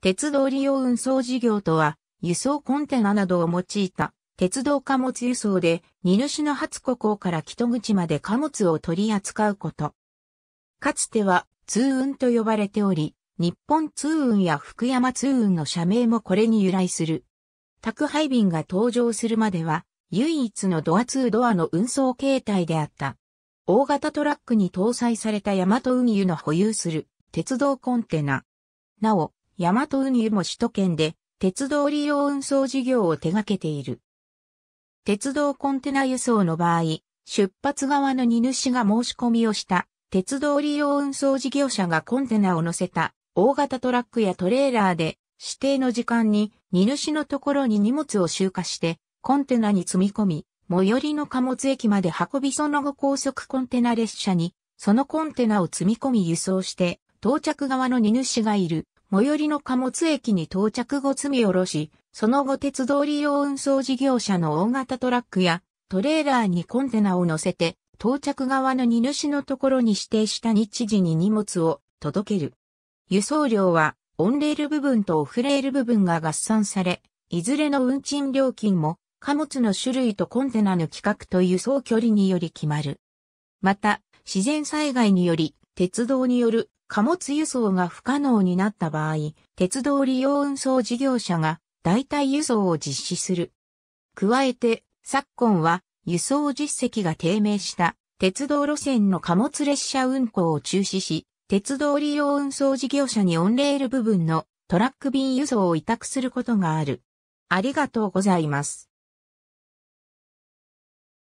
鉄道利用運送事業とは、輸送コンテナなどを用いた鉄道貨物輸送で、荷主の初古港から北口まで貨物を取り扱うこと。かつては、通運と呼ばれており、日本通運や福山通運の社名もこれに由来する。宅配便が登場するまでは、唯一のドア2ドアの運送形態であった。大型トラックに搭載された大和海運輸の保有する鉄道コンテナ。なお、大和運輸も首都圏で鉄道利用運送事業を手掛けている。鉄道コンテナ輸送の場合、出発側の荷主が申し込みをした鉄道利用運送事業者がコンテナを乗せた大型トラックやトレーラーで指定の時間に荷主のところに荷物を集荷してコンテナに積み込み、最寄りの貨物駅まで運びその後高速コンテナ列車にそのコンテナを積み込み輸送して到着側の荷主がいる最寄りの貨物駅に到着後積み下ろし、その後鉄道利用運送事業者の大型トラックやトレーラーにコンテナを乗せて、到着側の荷主のところに指定した日時に荷物を届ける。輸送料はオンレール部分とオフレール部分が合算され、いずれの運賃料金も貨物の種類とコンテナの規格と輸送距離により決まる。また、自然災害により鉄道による貨物輸送が不可能になった場合、鉄道利用運送事業者が代替輸送を実施する。加えて、昨今は輸送実績が低迷した鉄道路線の貨物列車運行を中止し、鉄道利用運送事業者にオンレール部分のトラック便輸送を委託することがある。ありがとうございます。